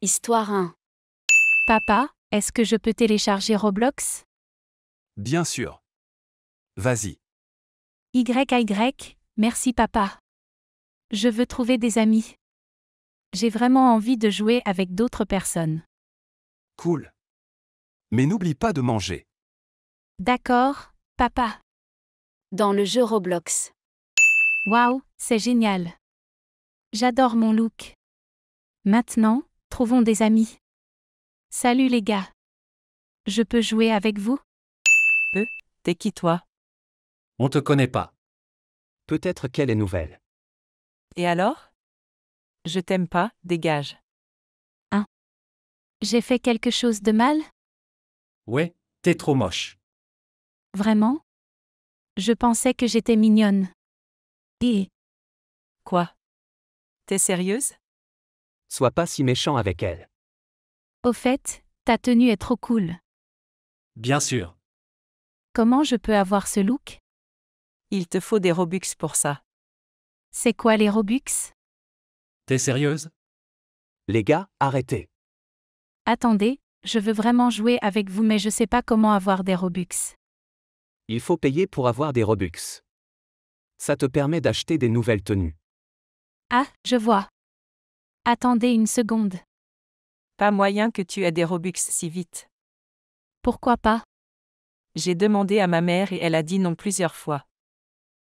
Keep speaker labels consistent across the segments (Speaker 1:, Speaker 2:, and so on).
Speaker 1: Histoire 1. Papa, est-ce que je peux télécharger Roblox
Speaker 2: Bien sûr. Vas-y.
Speaker 1: YY, merci papa. Je veux trouver des amis. J'ai vraiment envie de jouer avec d'autres personnes.
Speaker 2: Cool. Mais n'oublie pas de manger.
Speaker 1: D'accord, papa. Dans le jeu Roblox. Waouh, c'est génial. J'adore mon look. Maintenant, trouvons des amis. Salut les gars. Je peux jouer avec vous Peu, t'es qui toi
Speaker 2: On te connaît pas. Peut-être qu'elle est nouvelle.
Speaker 1: Et alors Je t'aime pas, dégage. Hein J'ai fait quelque chose de mal
Speaker 2: Ouais, t'es trop moche.
Speaker 1: Vraiment Je pensais que j'étais mignonne. Et Quoi T'es sérieuse
Speaker 2: Sois pas si méchant avec elle.
Speaker 1: Au fait, ta tenue est trop cool. Bien sûr. Comment je peux avoir ce look Il te faut des Robux pour ça. C'est quoi les Robux
Speaker 2: T'es sérieuse Les gars, arrêtez.
Speaker 1: Attendez, je veux vraiment jouer avec vous mais je sais pas comment avoir des Robux.
Speaker 2: Il faut payer pour avoir des Robux. Ça te permet d'acheter des nouvelles tenues.
Speaker 1: Ah, je vois. Attendez une seconde. Pas moyen que tu aies des Robux si vite. Pourquoi pas J'ai demandé à ma mère et elle a dit non plusieurs fois.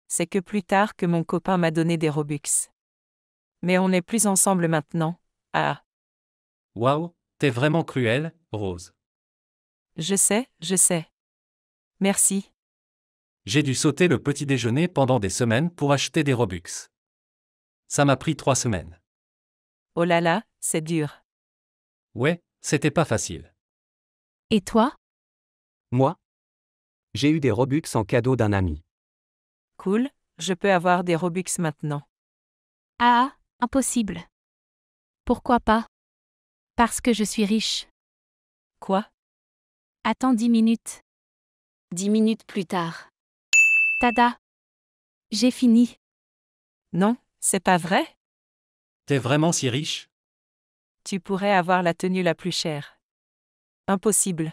Speaker 1: C'est que plus tard que mon copain m'a donné des Robux. Mais on n'est plus ensemble maintenant. Ah.
Speaker 2: Waouh, t'es vraiment cruelle, Rose.
Speaker 1: Je sais, je sais. Merci.
Speaker 2: J'ai dû sauter le petit déjeuner pendant des semaines pour acheter des Robux. Ça m'a pris trois semaines.
Speaker 1: Oh là là, c'est dur.
Speaker 2: Ouais, c'était pas facile. Et toi Moi J'ai eu des Robux en cadeau d'un ami.
Speaker 1: Cool, je peux avoir des Robux maintenant. Ah, impossible. Pourquoi pas Parce que je suis riche. Quoi Attends dix minutes. Dix minutes plus tard. Tada J'ai fini. Non, c'est pas vrai
Speaker 2: vraiment si riche
Speaker 1: Tu pourrais avoir la tenue la plus chère. Impossible.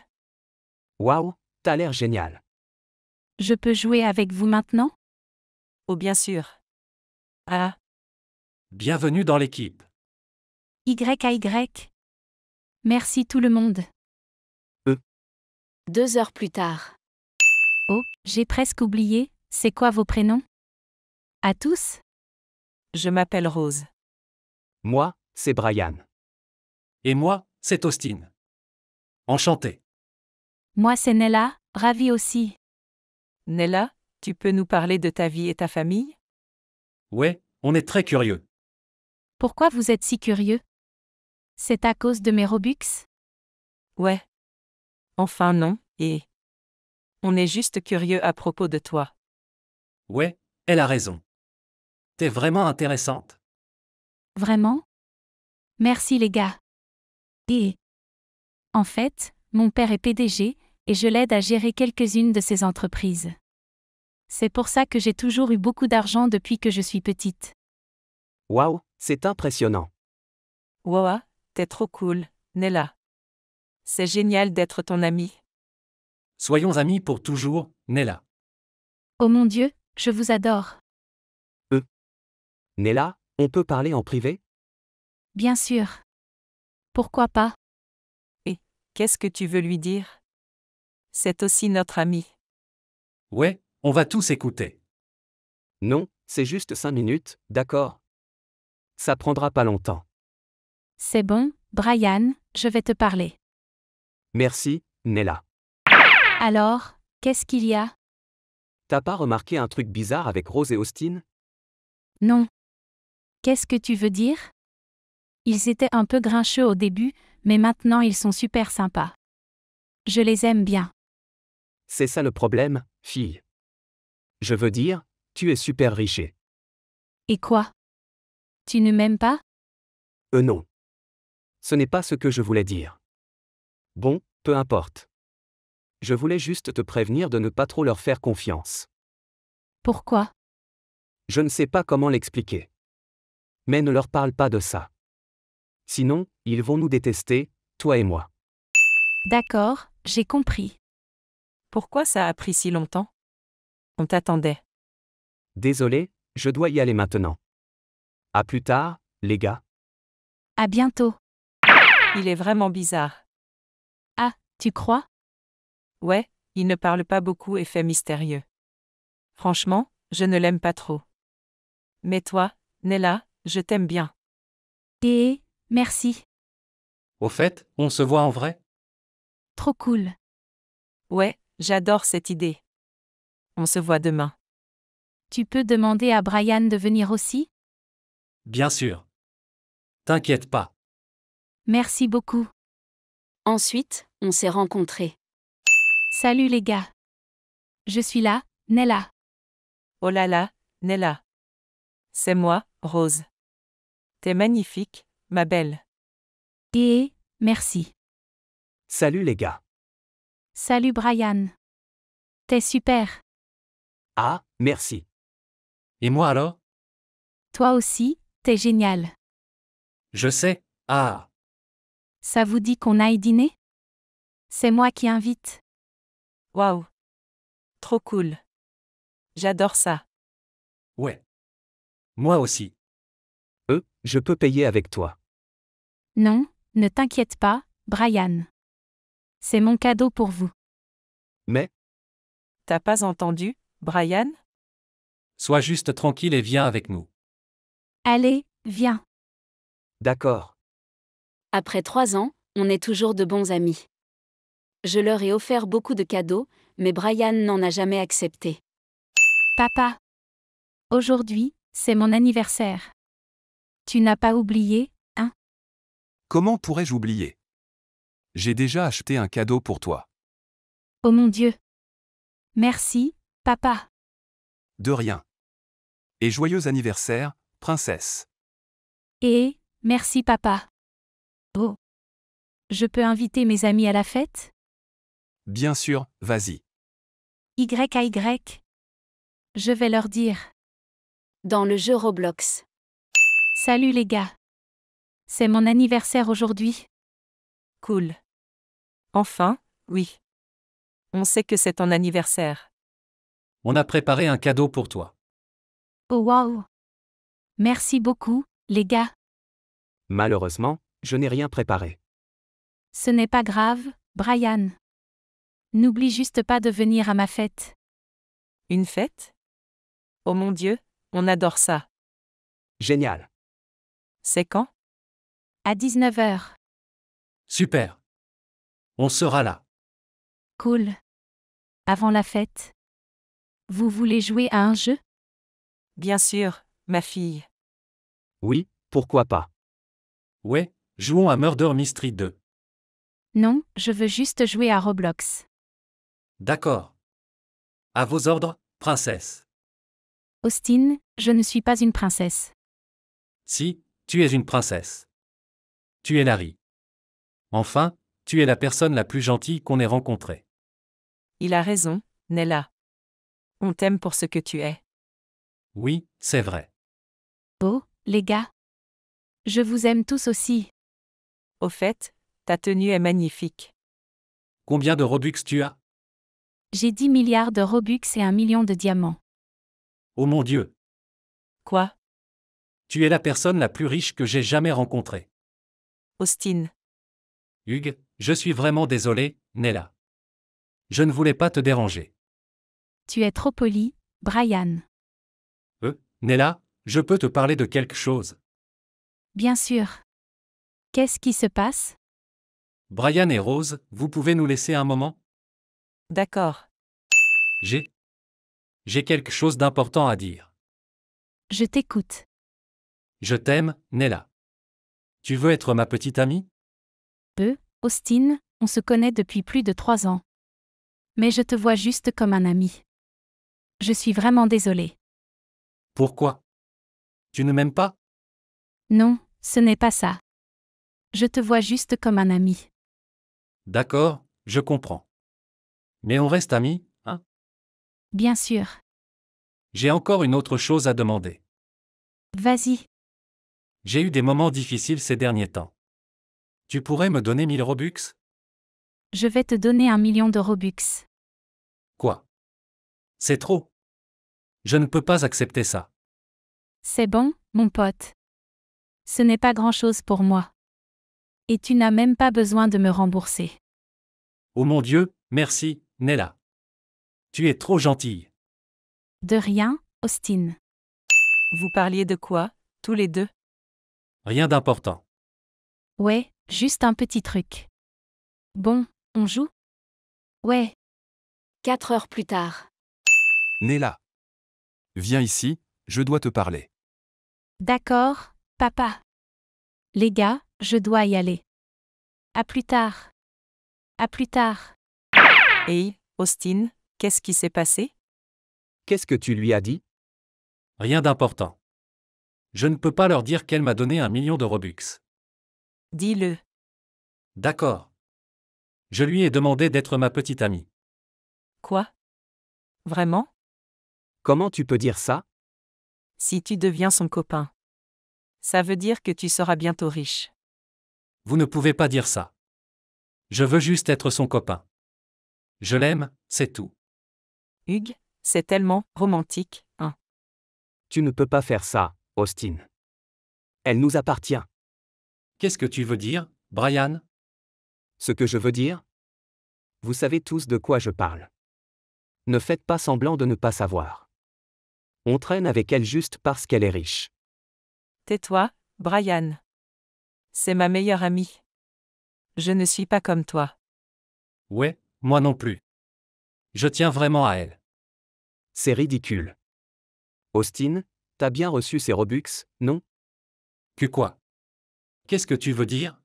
Speaker 2: Waouh, as l'air génial.
Speaker 1: Je peux jouer avec vous maintenant Oh bien sûr. Ah.
Speaker 2: Bienvenue dans l'équipe.
Speaker 1: y Merci tout le monde. E. Deux heures plus tard. Oh, j'ai presque oublié, c'est quoi vos prénoms À tous Je m'appelle Rose.
Speaker 2: Moi, c'est Brian. Et moi, c'est Austin. Enchanté.
Speaker 1: Moi, c'est Nella, ravie aussi. Nella, tu peux nous parler de ta vie et ta famille
Speaker 2: Ouais, on est très curieux.
Speaker 1: Pourquoi vous êtes si curieux C'est à cause de mes Robux Ouais. Enfin non, et... On est juste curieux à propos de toi.
Speaker 2: Ouais, elle a raison. T'es vraiment intéressante.
Speaker 1: Vraiment Merci les gars. Et en fait, mon père est PDG, et je l'aide à gérer quelques-unes de ses entreprises. C'est pour ça que j'ai toujours eu beaucoup d'argent depuis que je suis
Speaker 2: petite. Waouh, c'est impressionnant.
Speaker 1: Waouh, t'es trop cool, Nella. C'est génial d'être ton ami.
Speaker 2: Soyons amis pour toujours, Nella.
Speaker 1: Oh mon Dieu, je vous adore.
Speaker 2: Euh. Nella, on peut parler en privé
Speaker 1: Bien sûr. Pourquoi pas Et qu'est-ce que tu veux lui dire C'est aussi notre
Speaker 2: ami. Ouais, on va tous écouter. Non, c'est juste cinq minutes, d'accord Ça prendra pas longtemps.
Speaker 1: C'est bon, Brian, je vais te parler.
Speaker 2: Merci, Nella.
Speaker 1: Alors, qu'est-ce qu'il y a
Speaker 2: T'as pas remarqué un truc bizarre avec Rose et Austin
Speaker 1: Non, Qu'est-ce que tu veux dire Ils étaient un peu grincheux au début, mais maintenant ils sont super sympas. Je les aime bien.
Speaker 2: C'est ça le problème, fille. Je veux dire, tu es super riche.
Speaker 1: Et quoi Tu ne m'aimes pas
Speaker 2: Euh non. Ce n'est pas ce que je voulais dire. Bon, peu importe. Je voulais juste te prévenir de ne pas trop leur faire confiance. Pourquoi Je ne sais pas comment l'expliquer mais ne leur parle pas de ça. Sinon, ils vont nous détester, toi et moi.
Speaker 1: D'accord, j'ai compris. Pourquoi ça a pris si longtemps On t'attendait.
Speaker 2: Désolé, je dois y aller maintenant. À plus tard, les gars.
Speaker 1: À bientôt. Il est vraiment bizarre. Ah, tu crois Ouais, il ne parle pas beaucoup et fait mystérieux. Franchement, je ne l'aime pas trop. Mais toi, Nella, je t'aime bien. Et merci.
Speaker 2: Au fait, on se voit en vrai
Speaker 1: Trop cool. Ouais, j'adore cette idée. On se voit demain. Tu peux demander à Brian de venir aussi
Speaker 2: Bien sûr. T'inquiète pas.
Speaker 1: Merci beaucoup. Ensuite, on s'est rencontrés. Salut les gars. Je suis là, Nella. Oh là là, Nella. C'est moi, Rose. T'es magnifique, ma belle. Et, merci.
Speaker 2: Salut les gars.
Speaker 1: Salut Brian. T'es super.
Speaker 2: Ah, merci. Et moi alors
Speaker 1: Toi aussi, t'es génial.
Speaker 2: Je sais. Ah.
Speaker 1: Ça vous dit qu'on aille dîner C'est moi qui invite. Waouh. Trop cool. J'adore ça.
Speaker 2: Ouais. Moi aussi. Euh, je peux payer avec toi.
Speaker 1: Non, ne t'inquiète pas, Brian. C'est mon cadeau pour vous. Mais T'as pas entendu, Brian
Speaker 2: Sois juste tranquille et viens avec nous.
Speaker 3: Allez, viens. D'accord. Après trois ans, on est toujours de bons amis. Je leur ai offert beaucoup de cadeaux, mais Brian n'en a jamais accepté. Papa. Aujourd'hui, c'est mon
Speaker 1: anniversaire. Tu n'as pas oublié, hein
Speaker 2: Comment pourrais-je oublier J'ai déjà acheté un cadeau pour toi.
Speaker 1: Oh mon Dieu. Merci, papa.
Speaker 2: De rien. Et joyeux anniversaire, princesse.
Speaker 1: Et, merci papa. Oh. Je peux inviter mes amis à la fête
Speaker 2: Bien sûr, vas-y.
Speaker 1: Y Y. Je vais leur dire dans le jeu Roblox. Salut les gars. C'est mon anniversaire aujourd'hui. Cool. Enfin, oui. On sait que c'est ton anniversaire.
Speaker 2: On a préparé un cadeau pour toi.
Speaker 1: Oh wow. Merci beaucoup, les gars.
Speaker 2: Malheureusement, je n'ai rien préparé.
Speaker 1: Ce n'est pas grave, Brian. N'oublie juste pas de venir à ma fête. Une fête Oh mon Dieu, on adore ça. Génial. C'est quand À 19h.
Speaker 2: Super. On sera là.
Speaker 1: Cool. Avant la fête. Vous voulez jouer à un jeu Bien sûr, ma
Speaker 2: fille. Oui, pourquoi pas. Ouais, jouons à Murder Mystery 2.
Speaker 1: Non, je veux juste jouer à Roblox.
Speaker 2: D'accord. À vos ordres, princesse.
Speaker 1: Austin, je ne suis pas une
Speaker 2: princesse. Si, tu es une princesse. Tu es Larry. Enfin, tu es la personne la plus gentille qu'on ait rencontrée.
Speaker 1: Il a raison, Nella. On t'aime pour ce que tu es.
Speaker 2: Oui, c'est vrai.
Speaker 1: Oh, les gars. Je vous aime tous aussi. Au fait, ta tenue est magnifique.
Speaker 2: Combien de Robux tu as
Speaker 1: J'ai 10 milliards de Robux et un million de diamants. Oh mon Dieu Quoi
Speaker 2: Tu es la personne la plus riche que j'ai jamais rencontrée. Austin. Hugues, je suis vraiment désolé, Nella. Je ne voulais pas te déranger.
Speaker 1: Tu es trop poli, Brian.
Speaker 2: Euh, Nella, je peux te parler de quelque chose.
Speaker 1: Bien sûr. Qu'est-ce qui se passe
Speaker 2: Brian et Rose, vous pouvez nous laisser un moment D'accord. J'ai j'ai quelque chose d'important à dire. Je
Speaker 3: t'écoute.
Speaker 2: Je t'aime, Nella. Tu veux être ma petite amie
Speaker 1: Peu, Austin, on se connaît depuis plus de trois ans. Mais je te vois juste comme un ami. Je suis vraiment désolée.
Speaker 2: Pourquoi Tu ne m'aimes pas
Speaker 1: Non, ce n'est pas ça. Je te vois juste comme un ami.
Speaker 2: D'accord, je comprends. Mais on reste amis,
Speaker 1: Bien sûr.
Speaker 2: J'ai encore une autre chose à demander. Vas-y. J'ai eu des moments difficiles ces derniers temps. Tu pourrais me donner 1000 Robux
Speaker 1: Je vais te donner un million de Robux.
Speaker 2: Quoi C'est trop. Je ne peux pas accepter ça.
Speaker 1: C'est bon, mon pote. Ce n'est pas grand-chose pour moi. Et tu n'as même pas besoin de me rembourser.
Speaker 2: Oh mon Dieu, merci, Nella. Tu es trop gentille.
Speaker 1: De rien, Austin. Vous parliez de quoi, tous les deux
Speaker 2: Rien d'important.
Speaker 1: Ouais, juste un petit truc. Bon, on joue Ouais. Quatre heures plus tard.
Speaker 2: Nella, Viens ici, je dois te parler.
Speaker 1: D'accord, papa. Les gars, je dois y aller. À plus tard. À plus tard. Hey, Austin, Qu'est-ce qui s'est passé
Speaker 2: Qu'est-ce que tu lui as dit Rien d'important. Je ne peux pas leur dire qu'elle m'a donné un million de Robux. Dis-le. D'accord. Je lui ai demandé d'être ma petite amie. Quoi Vraiment Comment tu peux dire ça
Speaker 1: Si tu deviens son copain. Ça veut dire que tu seras bientôt riche.
Speaker 2: Vous ne pouvez pas dire ça. Je veux juste être son copain. Je l'aime, c'est tout. Hugues, c'est tellement romantique, hein. Tu ne peux pas faire ça, Austin. Elle nous appartient. Qu'est-ce que tu veux dire, Brian Ce que je veux dire Vous savez tous de quoi je parle. Ne faites pas semblant de ne pas savoir. On traîne avec elle juste parce qu'elle est riche.
Speaker 1: Tais-toi, Brian. C'est ma meilleure amie. Je ne suis pas comme toi.
Speaker 2: Ouais, moi non plus. Je tiens vraiment à elle. C'est ridicule. Austin, t'as bien reçu ces Robux, non Que quoi Qu'est-ce que tu veux dire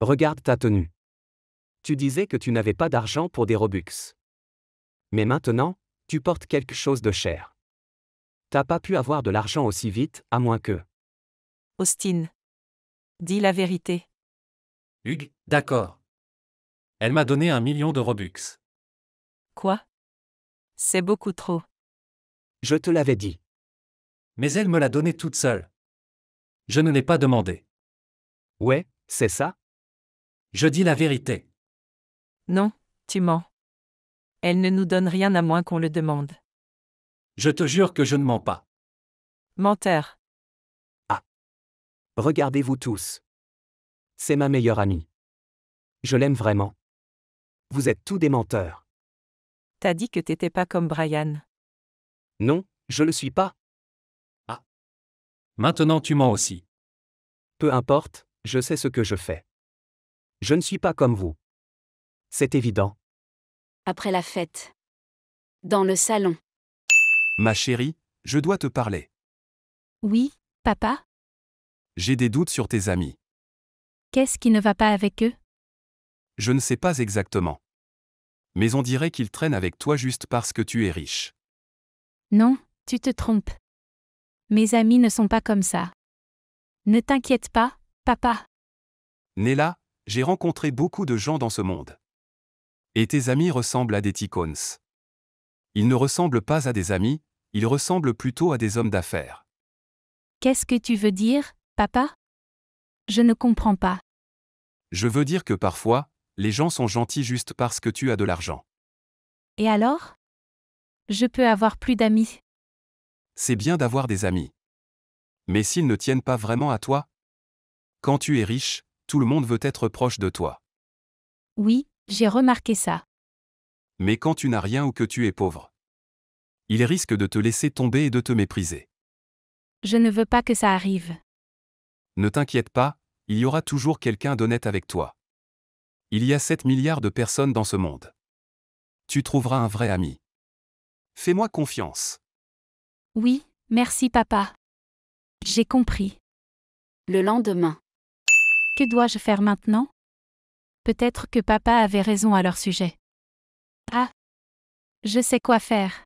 Speaker 2: Regarde ta tenue. Tu disais que tu n'avais pas d'argent pour des Robux. Mais maintenant, tu portes quelque chose de cher. T'as pas pu avoir de l'argent aussi vite, à moins que.
Speaker 1: Austin. Dis la vérité.
Speaker 2: Hugues, d'accord. Elle m'a donné un million de Robux.
Speaker 1: Quoi c'est beaucoup trop.
Speaker 2: Je te l'avais dit. Mais elle me l'a donnée toute seule. Je ne l'ai pas demandé. Ouais, c'est ça Je dis la vérité.
Speaker 1: Non, tu mens. Elle ne nous donne rien à moins qu'on le demande.
Speaker 2: Je te jure que je ne mens pas.
Speaker 1: Menteur. Ah.
Speaker 2: Regardez-vous tous. C'est ma meilleure amie. Je l'aime vraiment. Vous êtes tous des menteurs.
Speaker 1: T'as dit que t'étais pas comme Brian.
Speaker 2: Non, je le suis pas. Ah. Maintenant tu mens aussi. Peu importe, je sais ce que je fais. Je ne suis pas comme vous. C'est évident.
Speaker 3: Après la fête. Dans le salon.
Speaker 2: Ma chérie, je dois te parler.
Speaker 1: Oui, papa
Speaker 2: J'ai des doutes sur tes amis.
Speaker 1: Qu'est-ce qui ne va pas avec eux
Speaker 2: Je ne sais pas exactement mais on dirait qu'il traîne avec toi juste parce que tu es riche.
Speaker 1: Non, tu te trompes. Mes amis ne sont pas comme ça. Ne t'inquiète pas, papa.
Speaker 2: Nella, j'ai rencontré beaucoup de gens dans ce monde. Et tes amis ressemblent à des ticons. Ils ne ressemblent pas à des amis, ils ressemblent plutôt à des hommes d'affaires.
Speaker 1: Qu'est-ce que tu veux dire, papa Je ne comprends pas.
Speaker 2: Je veux dire que parfois, les gens sont gentils juste parce que tu as de l'argent.
Speaker 1: Et alors Je peux avoir plus d'amis.
Speaker 2: C'est bien d'avoir des amis. Mais s'ils ne tiennent pas vraiment à toi Quand tu es riche, tout le monde veut être proche de toi.
Speaker 1: Oui, j'ai remarqué ça.
Speaker 2: Mais quand tu n'as rien ou que tu es pauvre, ils risquent de te laisser tomber et de te mépriser.
Speaker 1: Je ne veux pas que ça arrive.
Speaker 2: Ne t'inquiète pas, il y aura toujours quelqu'un d'honnête avec toi. Il y a 7 milliards de personnes dans ce monde. Tu trouveras un vrai ami. Fais-moi confiance.
Speaker 1: Oui, merci papa. J'ai compris. Le lendemain. Que dois-je faire maintenant Peut-être que papa avait raison à leur sujet. Ah Je sais quoi faire.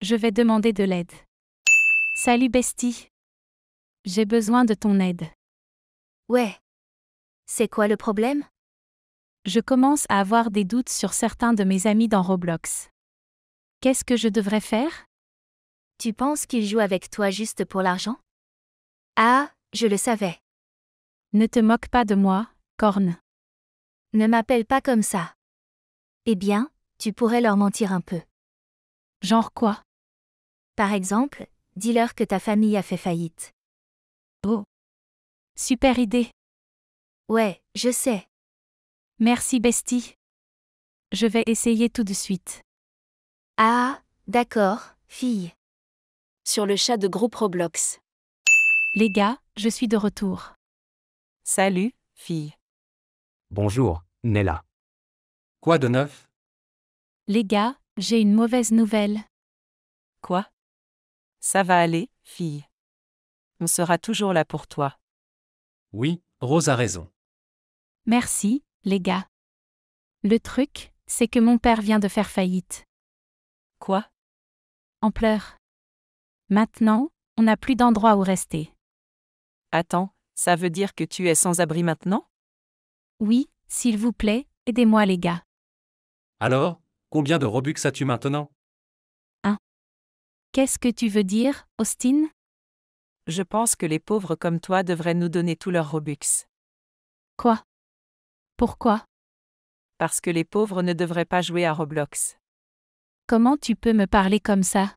Speaker 1: Je vais demander de l'aide. Salut Bestie. J'ai besoin de ton aide. Ouais. C'est quoi le problème je commence à avoir des doutes sur certains de mes amis dans Roblox. Qu'est-ce que je devrais faire Tu penses qu'ils jouent avec toi juste pour l'argent Ah, je le savais. Ne te moque pas de moi, corne. Ne m'appelle pas comme ça. Eh bien, tu pourrais leur mentir un peu. Genre quoi Par exemple, dis-leur que ta famille a fait faillite. Oh. Super idée. Ouais, je sais. Merci Bestie. Je vais essayer tout de suite.
Speaker 3: Ah, d'accord, fille. Sur le chat de groupe Roblox. Les gars, je suis de retour. Salut,
Speaker 1: fille.
Speaker 2: Bonjour, Nella. Quoi de neuf
Speaker 1: Les gars, j'ai une mauvaise nouvelle. Quoi Ça va aller, fille. On sera toujours là pour toi.
Speaker 2: Oui, Rose a raison.
Speaker 1: Merci, les gars. Le truc, c'est que mon père vient de faire faillite. Quoi En pleurs. Maintenant, on n'a plus d'endroit où rester. Attends, ça veut dire que tu es sans abri maintenant Oui, s'il vous plaît, aidez-moi les gars.
Speaker 2: Alors, combien de Robux as-tu maintenant
Speaker 1: Un. Qu'est-ce que tu veux dire, Austin Je pense que les pauvres comme toi devraient nous donner tous leurs Robux. Quoi pourquoi Parce que les pauvres ne devraient pas jouer à Roblox. Comment tu peux me parler comme ça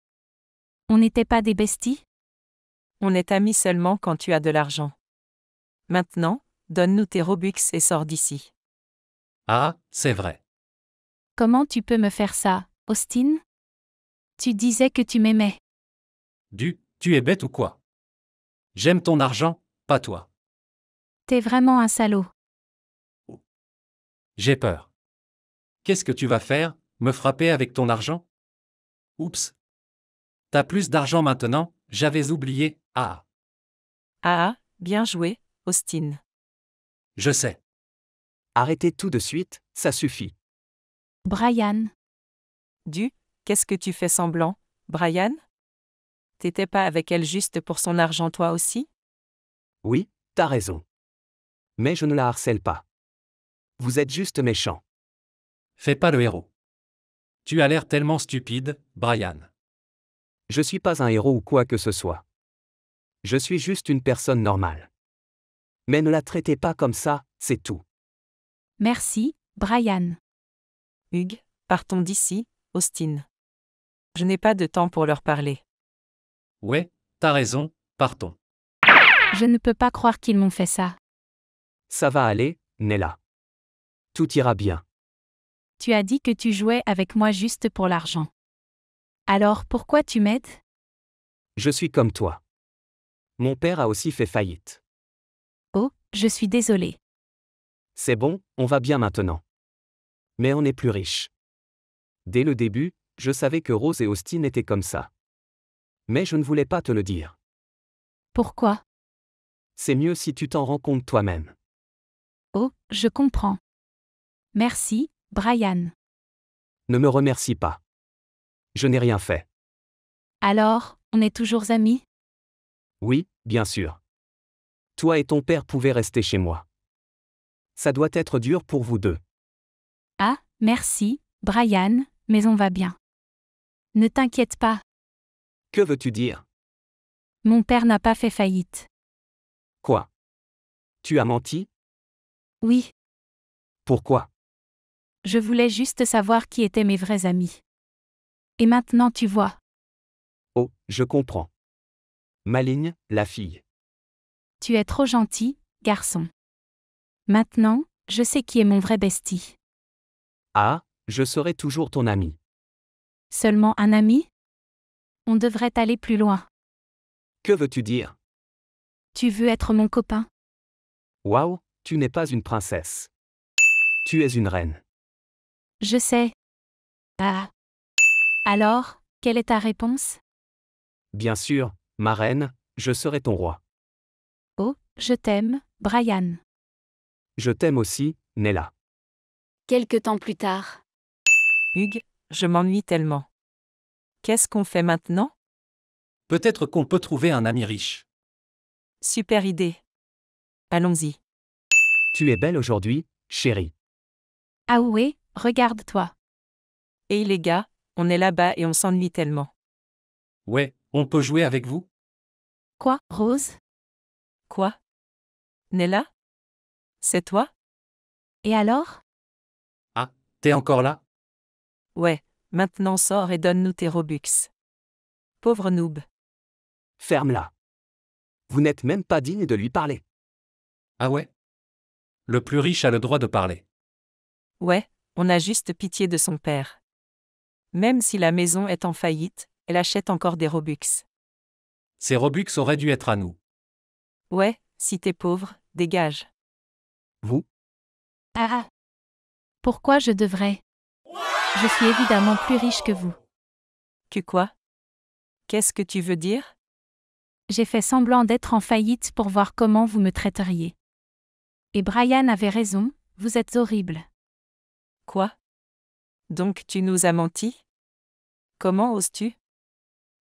Speaker 1: On n'était pas des besties On est amis seulement quand tu as de l'argent. Maintenant, donne-nous tes Robux et sors
Speaker 2: d'ici. Ah, c'est vrai.
Speaker 1: Comment tu peux me faire ça, Austin Tu disais que tu m'aimais.
Speaker 2: Du, tu es bête ou quoi J'aime ton argent, pas toi.
Speaker 1: T'es vraiment un salaud.
Speaker 2: J'ai peur. Qu'est-ce que tu vas faire, me frapper avec ton argent Oups. T'as plus d'argent maintenant, j'avais oublié, ah. ah. Ah,
Speaker 1: bien joué, Austin.
Speaker 2: Je sais. Arrêtez tout de suite, ça suffit.
Speaker 1: Brian. Du, qu'est-ce que tu fais semblant, Brian T'étais pas avec elle juste pour son argent
Speaker 2: toi aussi Oui, t'as raison. Mais je ne la harcèle pas. Vous êtes juste méchant. Fais pas le héros. Tu as l'air tellement stupide, Brian. Je suis pas un héros ou quoi que ce soit. Je suis juste une personne normale. Mais ne la traitez pas comme ça, c'est tout.
Speaker 1: Merci, Brian. Hugues, partons d'ici, Austin. Je n'ai pas de temps pour leur parler.
Speaker 2: Ouais, t'as raison, partons.
Speaker 1: Je ne peux pas croire qu'ils m'ont fait ça.
Speaker 2: Ça va aller, Nella tout ira bien.
Speaker 1: Tu as dit que tu jouais avec moi juste pour l'argent. Alors pourquoi tu m'aides
Speaker 2: Je suis comme toi. Mon père a aussi fait faillite.
Speaker 1: Oh, je suis désolée.
Speaker 2: C'est bon, on va bien maintenant. Mais on est plus riche. Dès le début, je savais que Rose et Austin étaient comme ça. Mais je ne voulais pas te le dire. Pourquoi C'est mieux si tu t'en rends compte toi-même. Oh, je
Speaker 1: comprends. Merci, Brian.
Speaker 2: Ne me remercie pas. Je n'ai rien fait.
Speaker 1: Alors, on est toujours amis
Speaker 2: Oui, bien sûr. Toi et ton père pouvaient rester chez moi. Ça doit être dur pour vous deux.
Speaker 1: Ah, merci, Brian, mais on va bien. Ne t'inquiète pas.
Speaker 2: Que veux-tu dire
Speaker 1: Mon père n'a pas fait faillite.
Speaker 2: Quoi Tu as menti Oui. Pourquoi
Speaker 1: je voulais juste savoir qui étaient mes vrais amis. Et maintenant tu vois.
Speaker 2: Oh, je comprends. Maligne, la fille.
Speaker 1: Tu es trop gentil, garçon. Maintenant, je sais qui est mon vrai bestie.
Speaker 2: Ah, je serai toujours ton ami.
Speaker 1: Seulement un ami On devrait aller plus loin.
Speaker 2: Que veux-tu dire
Speaker 1: Tu veux être mon copain
Speaker 2: Waouh, tu n'es pas une princesse. Tu es une reine.
Speaker 1: Je sais. Ah. Alors, quelle est ta réponse
Speaker 2: Bien sûr, ma reine, je serai ton roi.
Speaker 1: Oh, je t'aime, Brian.
Speaker 2: Je t'aime aussi, Nella.
Speaker 1: Quelque temps plus tard. Hugues, je m'ennuie tellement. Qu'est-ce qu'on fait maintenant
Speaker 2: Peut-être qu'on peut trouver un ami riche.
Speaker 1: Super idée. Allons-y.
Speaker 2: Tu es belle aujourd'hui, chérie.
Speaker 1: Ah oui? Regarde-toi. Et hey les gars, on est là-bas et on s'ennuie tellement.
Speaker 2: Ouais, on peut jouer avec vous
Speaker 1: Quoi, Rose Quoi Nella C'est toi Et alors
Speaker 2: Ah, t'es encore là
Speaker 1: Ouais, maintenant sors et donne-nous tes Robux. Pauvre noob.
Speaker 2: Ferme-la. Vous n'êtes même pas digne de lui parler. Ah ouais Le plus riche a le droit de parler.
Speaker 1: Ouais, on a juste pitié de son père. Même si la maison est en faillite, elle achète encore des Robux.
Speaker 2: Ces Robux auraient dû être à nous.
Speaker 1: Ouais, si t'es pauvre, dégage. Vous Ah, ah. Pourquoi je devrais Je suis évidemment plus riche que vous. Tu quoi Qu'est-ce que tu veux dire J'ai fait semblant d'être en faillite pour voir comment vous me traiteriez. Et Brian avait raison, vous êtes horrible. Quoi Donc tu nous as menti Comment oses-tu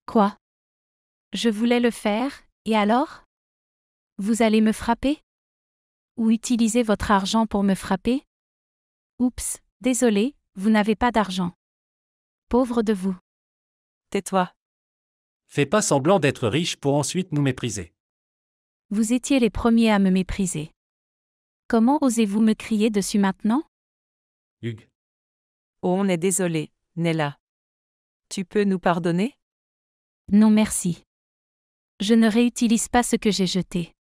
Speaker 1: Quoi Je voulais le faire, et alors Vous allez me frapper Ou utiliser votre argent pour me frapper Oups, désolé, vous n'avez pas d'argent. Pauvre de vous. Tais-toi.
Speaker 2: Fais pas semblant d'être riche pour ensuite nous mépriser.
Speaker 1: Vous étiez les premiers à me mépriser. Comment osez-vous me crier dessus maintenant Hugues. Oh, on est désolé, Nella. Tu peux nous pardonner Non, merci. Je ne réutilise pas ce que j'ai jeté.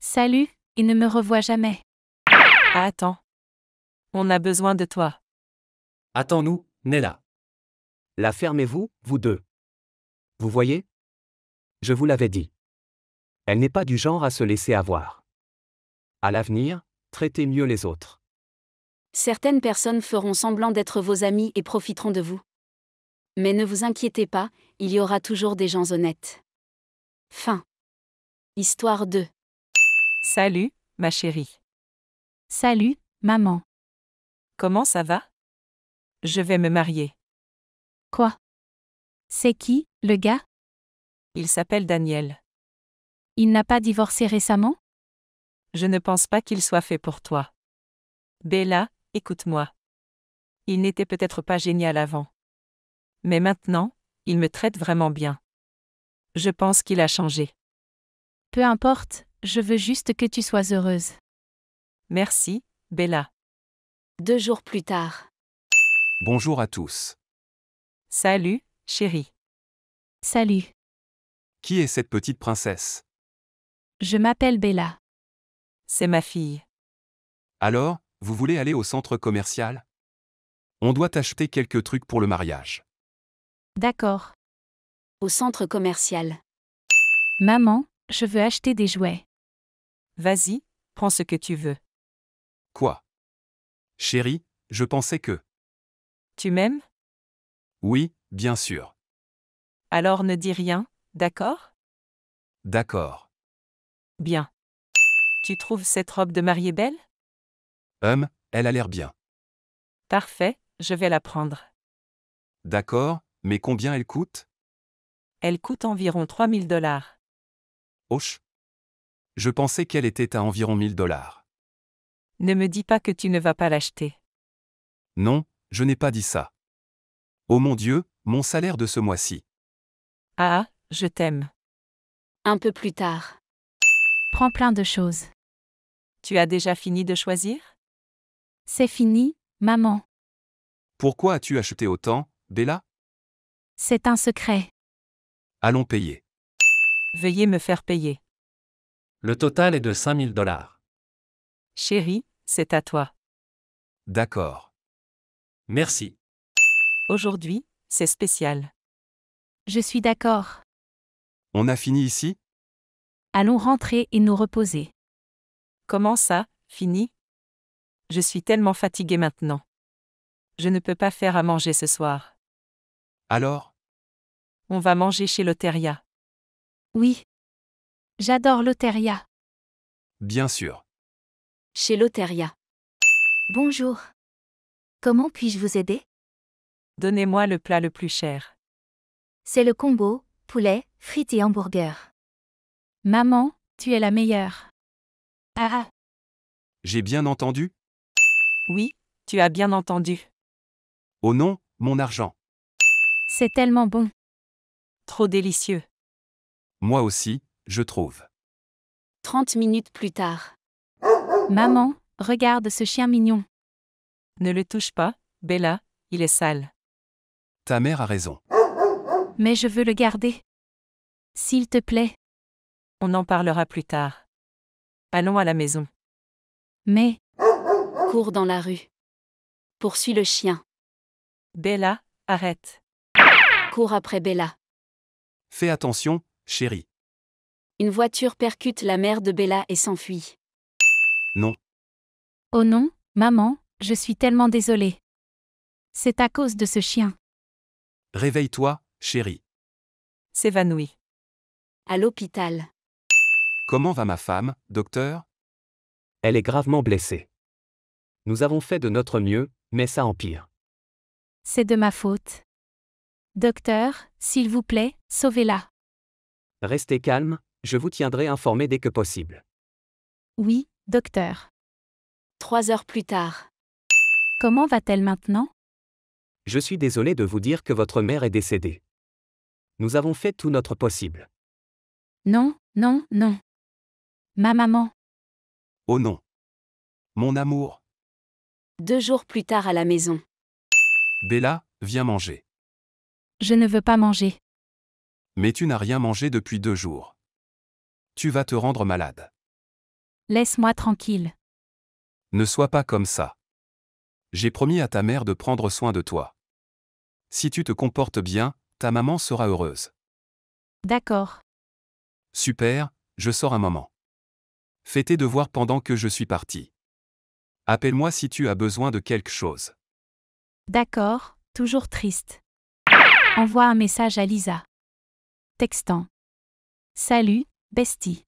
Speaker 1: Salut, et ne me revois jamais. Attends. On a besoin de toi.
Speaker 2: Attends-nous, Nella. La fermez-vous, vous deux. Vous voyez Je vous l'avais dit. Elle n'est pas du genre à se laisser avoir. À l'avenir, traitez mieux les autres.
Speaker 3: Certaines personnes feront semblant d'être vos amis et profiteront de vous. Mais ne vous inquiétez pas, il y aura toujours des gens honnêtes. Fin. Histoire 2. Salut, ma chérie. Salut,
Speaker 1: maman. Comment ça va Je vais me marier. Quoi C'est qui, le gars Il s'appelle Daniel. Il n'a pas divorcé récemment Je ne pense pas qu'il soit fait pour toi. Bella, Écoute-moi. Il n'était peut-être pas génial avant. Mais maintenant, il me traite vraiment bien. Je pense qu'il a changé. Peu importe, je veux juste que tu sois heureuse. Merci, Bella. Deux jours plus tard.
Speaker 2: Bonjour à tous.
Speaker 1: Salut, chérie. Salut.
Speaker 2: Qui est cette petite princesse
Speaker 1: Je m'appelle Bella. C'est ma fille.
Speaker 2: Alors, vous voulez aller au centre commercial On doit acheter quelques trucs pour le mariage.
Speaker 3: D'accord. Au centre commercial. Maman,
Speaker 1: je veux acheter des jouets. Vas-y, prends ce que tu veux.
Speaker 2: Quoi Chérie, je pensais que. Tu m'aimes Oui, bien sûr.
Speaker 1: Alors ne dis rien, d'accord
Speaker 2: D'accord.
Speaker 1: Bien. Tu trouves cette robe de mariée belle
Speaker 2: Hum, elle a l'air bien.
Speaker 1: Parfait, je vais la prendre.
Speaker 2: D'accord, mais combien elle coûte
Speaker 1: Elle coûte environ 3000 dollars.
Speaker 2: Och. Je pensais qu'elle était à environ 1000 dollars.
Speaker 1: Ne me dis pas que tu ne vas pas l'acheter.
Speaker 2: Non, je n'ai pas dit ça. Oh mon Dieu, mon salaire de ce mois-ci.
Speaker 1: Ah, ah je t'aime. Un peu plus tard. Prends plein de choses. Tu as déjà fini de choisir c'est fini, maman.
Speaker 2: Pourquoi as-tu acheté autant, Bella
Speaker 1: C'est un secret.
Speaker 2: Allons payer.
Speaker 1: Veuillez me faire payer.
Speaker 2: Le total est de 5000 dollars.
Speaker 1: Chérie, c'est à toi.
Speaker 2: D'accord. Merci.
Speaker 1: Aujourd'hui, c'est spécial. Je suis d'accord.
Speaker 2: On a fini ici
Speaker 1: Allons rentrer et nous reposer. Comment ça, fini je suis tellement fatiguée maintenant. Je ne peux pas faire à manger ce soir. Alors On va manger chez Loteria. Oui. J'adore Loteria.
Speaker 2: Bien sûr.
Speaker 1: Chez Loteria. Bonjour. Comment puis-je vous aider Donnez-moi le plat le plus cher. C'est le combo, poulet, frites et hamburger. Maman, tu es la meilleure. Ah, ah.
Speaker 2: J'ai bien entendu,
Speaker 1: oui, tu as bien entendu.
Speaker 2: Oh non, mon argent.
Speaker 1: C'est tellement bon. Trop délicieux.
Speaker 2: Moi aussi, je trouve.
Speaker 1: 30 minutes plus tard. Maman, regarde ce chien mignon. Ne le touche pas, Bella, il est sale.
Speaker 2: Ta mère a raison.
Speaker 1: Mais je veux le garder. S'il te plaît. On en parlera plus tard. Allons à la maison. Mais,
Speaker 3: Cours dans la rue. Poursuit le chien. Bella, arrête. Cours après Bella.
Speaker 2: Fais attention, chérie.
Speaker 3: Une voiture percute la mère de Bella et s'enfuit. Non. Oh non, maman, je suis tellement désolée. C'est à cause de ce chien.
Speaker 2: Réveille-toi, chérie.
Speaker 1: S'évanouit. À l'hôpital.
Speaker 2: Comment va ma femme, docteur Elle est gravement blessée. Nous avons fait de notre mieux, mais ça empire.
Speaker 1: C'est de ma faute. Docteur, s'il vous plaît, sauvez-la.
Speaker 2: Restez calme, je vous tiendrai informé dès que possible.
Speaker 1: Oui, docteur. Trois heures plus tard. Comment va-t-elle maintenant
Speaker 2: Je suis désolé de vous dire que votre mère est décédée. Nous avons fait tout notre possible.
Speaker 1: Non, non, non. Ma maman.
Speaker 2: Oh non. Mon amour.
Speaker 3: Deux jours plus tard à la maison.
Speaker 2: Bella, viens manger.
Speaker 3: Je ne veux pas manger.
Speaker 2: Mais tu n'as rien mangé depuis deux jours. Tu vas te rendre malade.
Speaker 1: Laisse-moi tranquille.
Speaker 2: Ne sois pas comme ça. J'ai promis à ta mère de prendre soin de toi. Si tu te comportes bien, ta maman sera heureuse. D'accord. Super, je sors un moment. Fais tes devoirs pendant que je suis parti. Appelle-moi si tu as besoin de quelque chose.
Speaker 1: D'accord, toujours triste. Envoie un message à Lisa. Textant. Salut, Bestie.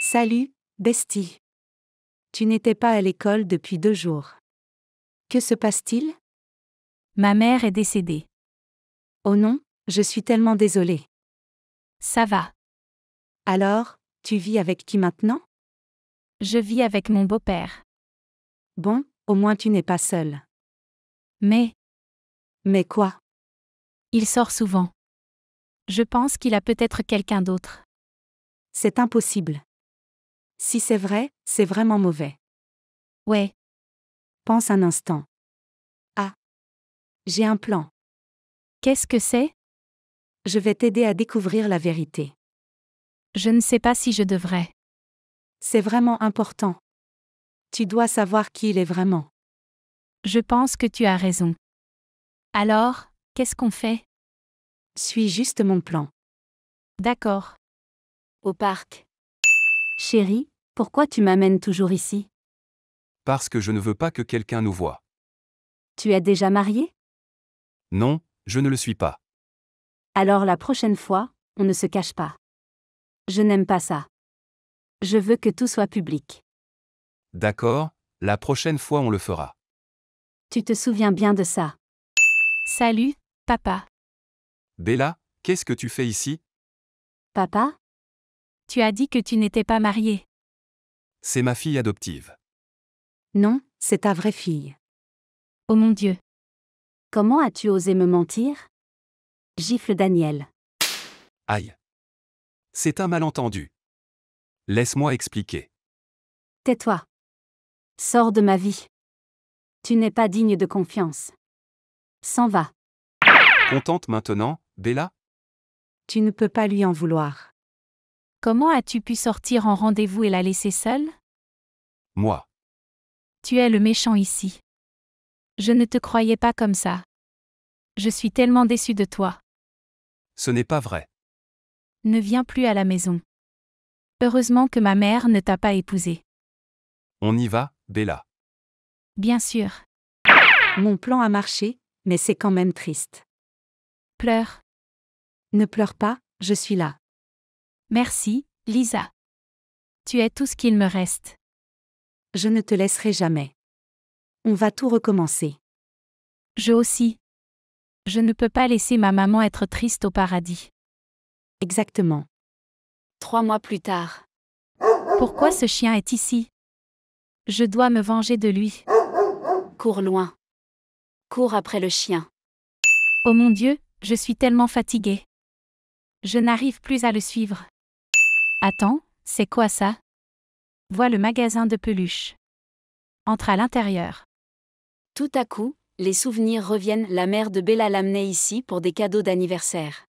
Speaker 1: Salut, Bestie. Tu n'étais pas à l'école depuis deux jours. Que se passe-t-il Ma mère est décédée. Oh non, je suis tellement désolée. Ça va. Alors, tu vis avec qui maintenant Je vis avec mon beau-père. Bon, au moins tu n'es pas seul. Mais. Mais quoi Il sort souvent. Je pense qu'il a peut-être quelqu'un d'autre. C'est impossible. Si c'est vrai, c'est vraiment mauvais. Ouais. Pense un instant. Ah. J'ai un plan. Qu'est-ce que c'est Je vais t'aider à découvrir la vérité. Je ne sais pas si je devrais. C'est vraiment important. Tu dois savoir qui il est vraiment. Je pense que tu as raison. Alors, qu'est-ce qu'on fait Suis juste mon plan. D'accord. Au parc.
Speaker 3: Chérie, pourquoi tu m'amènes toujours ici
Speaker 2: Parce que je ne veux pas que quelqu'un nous voie.
Speaker 3: Tu es déjà marié
Speaker 2: Non, je ne le suis pas.
Speaker 1: Alors la prochaine fois, on ne se cache pas. Je n'aime pas ça. Je veux que tout soit public.
Speaker 2: D'accord, la prochaine fois on le fera.
Speaker 1: Tu te souviens bien de ça. Salut, papa.
Speaker 2: Bella, qu'est-ce que tu fais ici
Speaker 1: Papa Tu as dit que tu n'étais pas mariée.
Speaker 2: C'est ma fille adoptive.
Speaker 1: Non, c'est ta vraie fille. Oh mon Dieu. Comment as-tu osé me mentir Gifle Daniel.
Speaker 2: Aïe. C'est un malentendu. Laisse-moi expliquer.
Speaker 1: Tais-toi. Sors de ma vie. Tu n'es pas digne de confiance. S'en va.
Speaker 2: Contente maintenant, Bella
Speaker 1: Tu ne peux pas lui en vouloir. Comment as-tu pu sortir en rendez-vous et la laisser seule Moi. Tu es le méchant ici. Je ne te croyais pas comme ça. Je suis tellement déçue de toi.
Speaker 2: Ce n'est pas vrai.
Speaker 1: Ne viens plus à la maison. Heureusement que ma mère ne t'a pas épousée.
Speaker 2: On y va Bella.
Speaker 1: Bien sûr. Mon plan a marché, mais c'est quand même triste. Pleure. Ne pleure pas, je suis là. Merci, Lisa. Tu es tout ce qu'il me reste. Je ne te laisserai jamais. On va tout recommencer. Je aussi. Je ne peux pas laisser ma maman être triste au paradis. Exactement.
Speaker 3: Trois mois plus tard. Pourquoi ce chien est ici je dois me venger de lui. Cours loin. Cours après le chien. Oh mon Dieu,
Speaker 1: je suis tellement fatiguée. Je n'arrive plus à le suivre. Attends,
Speaker 3: c'est quoi ça Vois le magasin de peluches. Entre à l'intérieur. Tout à coup, les souvenirs reviennent. La mère de Bella l'amenait ici pour des cadeaux d'anniversaire.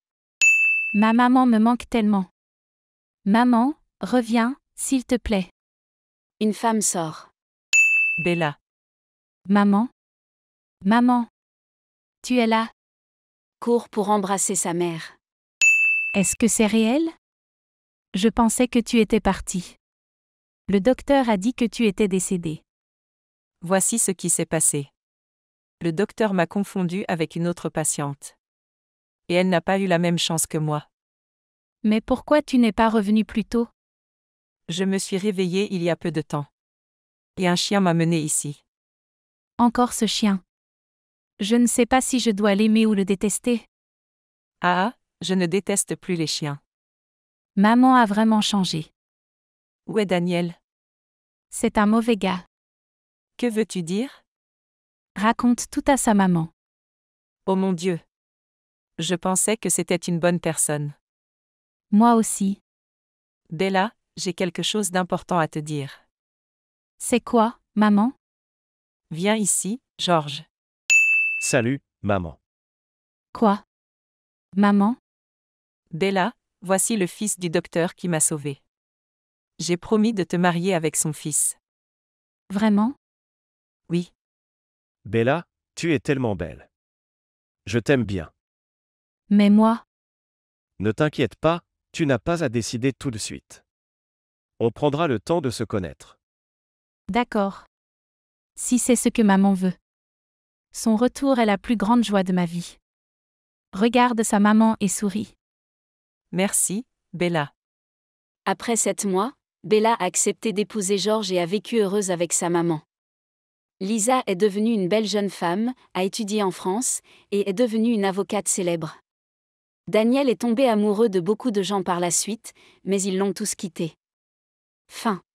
Speaker 3: Ma maman me manque tellement. Maman, reviens, s'il te plaît. Une
Speaker 1: femme sort. Bella. Maman Maman Tu es là Cours pour embrasser sa mère. Est-ce que c'est réel Je pensais que tu étais partie. Le docteur a dit que tu étais décédée. Voici ce qui s'est passé. Le docteur m'a confondu avec une autre patiente. Et elle n'a pas eu la même chance que moi. Mais pourquoi tu n'es pas revenue plus tôt je me suis réveillée il y a peu de temps. Et un chien m'a mené ici. Encore ce chien. Je ne sais pas si je dois l'aimer ou le détester. Ah, je ne déteste plus les chiens. Maman a vraiment changé. Où est Daniel C'est un mauvais gars. Que veux-tu dire Raconte tout à sa maman. Oh mon Dieu. Je pensais que c'était une bonne personne. Moi aussi. Della j'ai quelque chose d'important à te dire. C'est quoi, maman Viens ici, Georges.
Speaker 2: Salut, maman.
Speaker 1: Quoi Maman Bella, voici le fils du docteur qui m'a sauvé. J'ai promis de te marier avec son fils. Vraiment
Speaker 2: Oui. Bella, tu es tellement belle. Je t'aime bien. Mais moi Ne t'inquiète pas, tu n'as pas à décider tout de suite. On prendra le temps de se connaître. D'accord. Si
Speaker 1: c'est ce que maman veut. Son retour est la plus grande joie de ma vie. Regarde sa maman et sourit.
Speaker 3: Merci, Bella. Après sept mois, Bella a accepté d'épouser Georges et a vécu heureuse avec sa maman. Lisa est devenue une belle jeune femme, a étudié en France, et est devenue une avocate célèbre. Daniel est tombé amoureux de beaucoup de gens par la suite, mais ils l'ont tous quitté.
Speaker 1: Fin.